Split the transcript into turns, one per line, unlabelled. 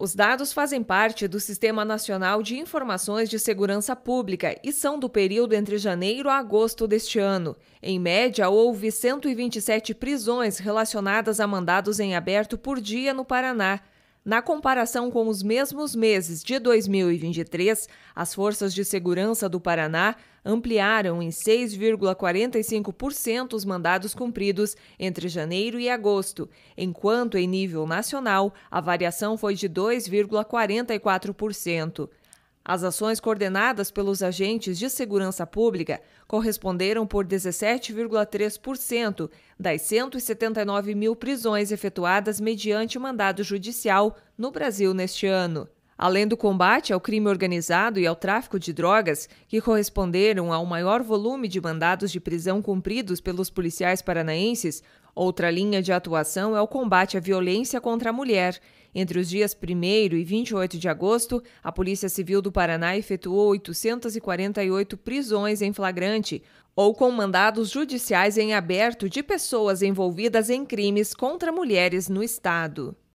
Os dados fazem parte do Sistema Nacional de Informações de Segurança Pública e são do período entre janeiro a agosto deste ano. Em média, houve 127 prisões relacionadas a mandados em aberto por dia no Paraná. Na comparação com os mesmos meses de 2023, as forças de segurança do Paraná ampliaram em 6,45% os mandados cumpridos entre janeiro e agosto, enquanto em nível nacional a variação foi de 2,44%. As ações coordenadas pelos agentes de segurança pública corresponderam por 17,3% das 179 mil prisões efetuadas mediante mandado judicial no Brasil neste ano. Além do combate ao crime organizado e ao tráfico de drogas, que corresponderam ao maior volume de mandados de prisão cumpridos pelos policiais paranaenses, Outra linha de atuação é o combate à violência contra a mulher. Entre os dias 1 e 28 de agosto, a Polícia Civil do Paraná efetuou 848 prisões em flagrante ou com mandados judiciais em aberto de pessoas envolvidas em crimes contra mulheres no estado.